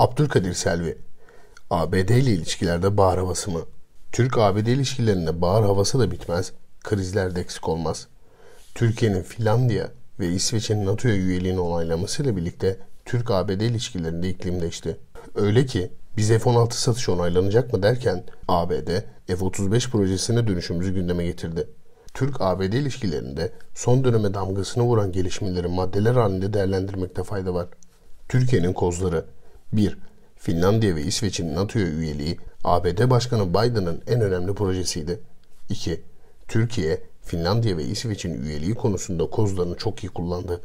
Abdülkadir Selvi, ABD ile ilişkilerde bahar havası mı? Türk-ABD ilişkilerinde bahar havası da bitmez, krizler de eksik olmaz. Türkiye'nin Finlandiya ve İsveç'in NATO'ya üyeliğini onaylamasıyla birlikte Türk-ABD ilişkilerinde iklim değişti. Öyle ki biz F-16 satışı onaylanacak mı derken ABD F-35 projesine dönüşümüzü gündeme getirdi. Türk-ABD ilişkilerinde son döneme damgasını vuran gelişmeleri maddeler halinde değerlendirmekte fayda var. Türkiye'nin kozları 1. Finlandiya ve İsveç'in NATO'ya üyeliği ABD Başkanı Biden'ın en önemli projesiydi. 2. Türkiye, Finlandiya ve İsveç'in üyeliği konusunda kozlarını çok iyi kullandı.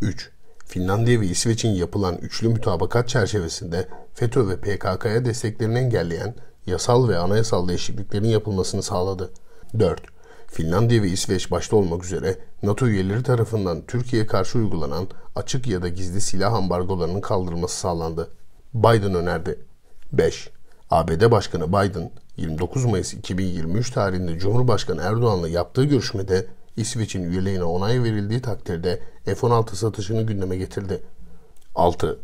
3. Finlandiya ve İsveç'in yapılan üçlü mütabakat çerçevesinde FETÖ ve PKK'ya desteklerini engelleyen yasal ve anayasal değişikliklerin yapılmasını sağladı. 4. Finlandiya ve İsveç başta olmak üzere NATO üyeleri tarafından Türkiye'ye karşı uygulanan açık ya da gizli silah ambargolarının kaldırılması sağlandı. Biden önerdi. 5. ABD Başkanı Biden 29 Mayıs 2023 tarihinde Cumhurbaşkanı Erdoğan'la yaptığı görüşmede İsveç'in üyeliğine onay verildiği takdirde F-16 satışını gündeme getirdi. 6.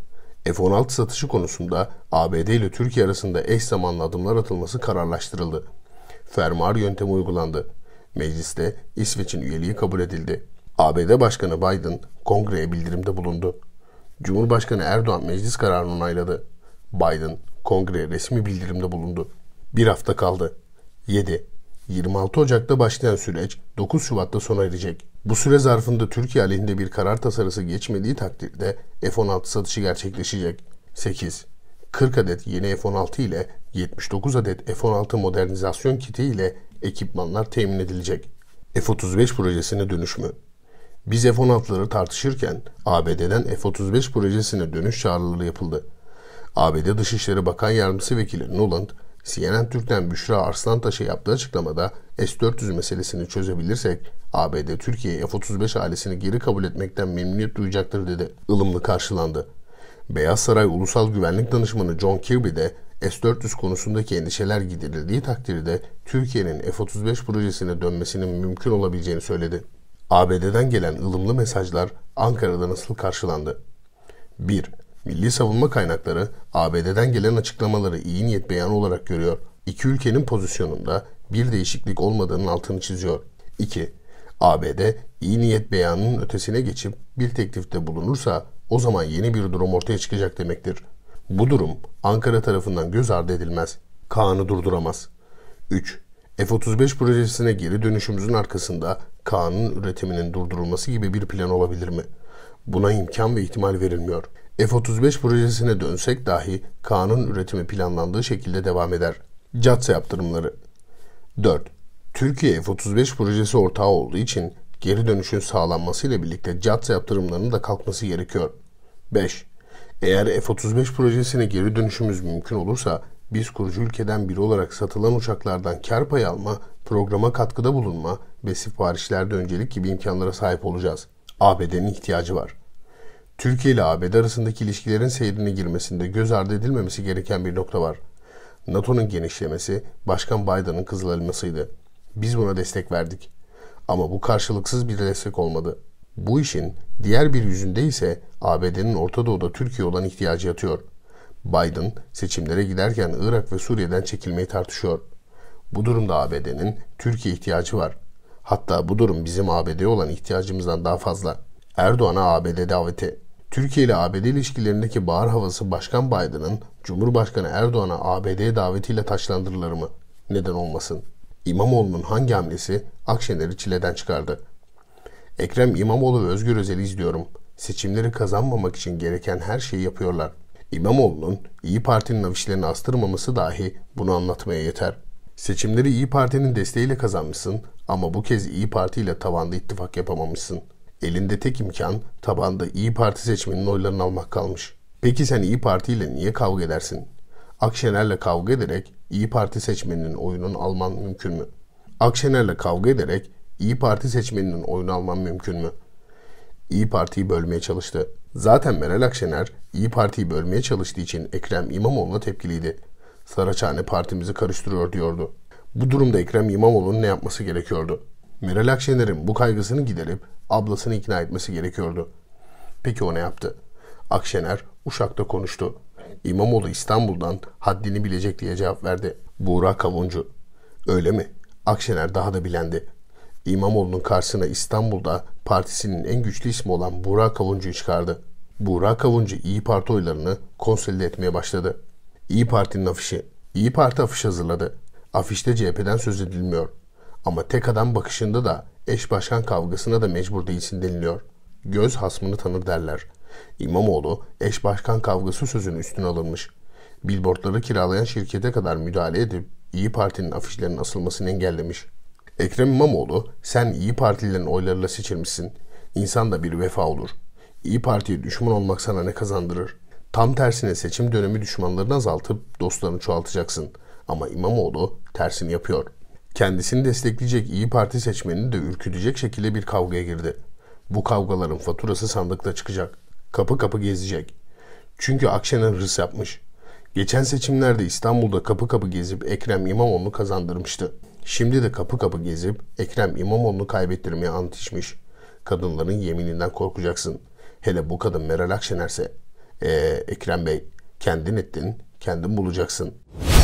F-16 satışı konusunda ABD ile Türkiye arasında eş zamanlı adımlar atılması kararlaştırıldı. Fermuar yöntemi uygulandı. Mecliste İsveç'in üyeliği kabul edildi. ABD Başkanı Biden kongreye bildirimde bulundu. Cumhurbaşkanı Erdoğan meclis kararını onayladı. Biden Kongre resmi bildirimde bulundu. Bir hafta kaldı. 7. 26 Ocak'ta başlayan süreç 9 Şubat'ta sona erecek. Bu süre zarfında Türkiye aleyhinde bir karar tasarısı geçmediği takdirde F-16 satışı gerçekleşecek. 8. 40 adet yeni F-16 ile 79 adet F-16 modernizasyon kiti ile ekipmanlar temin edilecek. F-35 projesine dönüşümü biz F-16'ları tartışırken ABD'den F-35 projesine dönüş çağrıları yapıldı. ABD Dışişleri Bakan Yardımcısı Vekili Nuland, CNN Türk'ten Büşra Arslantaş'a yaptığı açıklamada S-400 meselesini çözebilirsek ABD Türkiye F-35 ailesini geri kabul etmekten memnuniyet duyacaktır dedi. Ilımlı karşılandı. Beyaz Saray Ulusal Güvenlik Danışmanı John Kirby de S-400 konusundaki endişeler giderildiği takdirde Türkiye'nin F-35 projesine dönmesinin mümkün olabileceğini söyledi. ABD'den gelen ılımlı mesajlar Ankara'da nasıl karşılandı? 1. Milli savunma kaynakları ABD'den gelen açıklamaları iyi niyet beyanı olarak görüyor. İki ülkenin pozisyonunda bir değişiklik olmadığının altını çiziyor. 2. ABD iyi niyet beyanının ötesine geçip bir teklifte bulunursa o zaman yeni bir durum ortaya çıkacak demektir. Bu durum Ankara tarafından göz ardı edilmez. Kaan'ı durduramaz. 3. F-35 projesine geri dönüşümüzün arkasında Kaan'ın üretiminin durdurulması gibi bir plan olabilir mi? Buna imkan ve ihtimal verilmiyor. F-35 projesine dönsek dahi Kaan'ın üretimi planlandığı şekilde devam eder. CATSA yaptırımları 4. Türkiye F-35 projesi ortağı olduğu için geri dönüşün sağlanmasıyla birlikte CATSA yaptırımlarının da kalkması gerekiyor. 5. Eğer F-35 projesine geri dönüşümüz mümkün olursa biz kurucu ülkeden biri olarak satılan uçaklardan kar pay alma, programa katkıda bulunma ve siparişlerde öncelik gibi imkanlara sahip olacağız. ABD'nin ihtiyacı var. Türkiye ile ABD arasındaki ilişkilerin seyrine girmesinde göz ardı edilmemesi gereken bir nokta var. NATO'nun genişlemesi Başkan Biden'ın kızılırmasıydı. Biz buna destek verdik. Ama bu karşılıksız bir destek olmadı. Bu işin diğer bir yüzünde ise ABD'nin Orta Doğu'da Türkiye olan ihtiyacı yatıyor.'' Biden seçimlere giderken Irak ve Suriye'den çekilmeyi tartışıyor. Bu durumda ABD'nin Türkiye ihtiyacı var. Hatta bu durum bizim ABD'ye olan ihtiyacımızdan daha fazla. Erdoğan'a ABD daveti. Türkiye ile ABD ilişkilerindeki bahar havası Başkan Biden'ın Cumhurbaşkanı Erdoğan'a ABD davetiyle taşlandırılır mı? Neden olmasın? İmamoğlu'nun hangi hamlesi Akşener'i çileden çıkardı? Ekrem İmamoğlu ve Özgür Özel'i izliyorum. Seçimleri kazanmamak için gereken her şeyi yapıyorlar.'' İmamoğlu'nun İyi Parti'nin afişlerini astırmaması dahi bunu anlatmaya yeter. Seçimleri İyi Parti'nin desteğiyle kazanmışsın ama bu kez İyi Parti ile tavanda ittifak yapamamışsın. Elinde tek imkan tabanda İyi Parti seçmeninin oylarını almak kalmış. Peki sen İyi Parti ile niye kavga edersin? Akşener'le kavga ederek İyi Parti seçmeninin oyunun alman mümkün mü? Akşener'le kavga ederek İyi Parti seçmeninin oyunu alman mümkün mü?'' İyi Parti'yi bölmeye çalıştı. Zaten Meral Akşener İyi Parti'yi bölmeye çalıştığı için Ekrem İmamoğlu'na tepkiliydi. Saraçhane partimizi karıştırıyor diyordu. Bu durumda Ekrem İmamoğlu'nun ne yapması gerekiyordu? Meral Akşener'in bu kaygısını giderip ablasını ikna etmesi gerekiyordu. Peki o ne yaptı? Akşener Uşak'ta konuştu. İmamoğlu İstanbul'dan haddini bilecek diye cevap verdi. Buğra Kavuncu. Öyle mi? Akşener daha da bilendi. İmamoğlu'nun karşısına İstanbul'da partisinin en güçlü ismi olan Burak Kavuncu'yu çıkardı. Burak Avuncu İyi Parti oylarını konsolide etmeye başladı. İyi Parti'nin afişi, İyi Parti afiş hazırladı. Afişte CHP'den söz edilmiyor. Ama tek adam bakışında da eş başkan kavgasına da mecbur değilsin deniliyor. Göz hasmını tanır derler. İmamoğlu eş başkan kavgası sözünün üstüne alınmış. Billboardları kiralayan şirkete kadar müdahale edip İyi Parti'nin afişlerinin asılmasını engellemiş.'' Ekrem İmamoğlu sen İyi Partililerin oylarıyla seçilmişsin. İnsan da bir vefa olur. İyi Parti'ye düşman olmak sana ne kazandırır? Tam tersine seçim dönemi düşmanlarını azaltıp dostlarını çoğaltacaksın. Ama İmamoğlu tersini yapıyor. Kendisini destekleyecek İyi Parti seçmenini de ürkütecek şekilde bir kavgaya girdi. Bu kavgaların faturası sandıkta çıkacak. Kapı kapı gezecek. Çünkü Akşener hırs yapmış. Geçen seçimlerde İstanbul'da kapı kapı gezip Ekrem İmamoğlu kazandırmıştı. Şimdi de kapı kapı gezip Ekrem İmamoğlu'nu kaybettirmeye ant içmiş. Kadınların yemininden korkacaksın. Hele bu kadın Meral Akşener'se. Ee, Ekrem Bey kendin ettin, kendin bulacaksın.''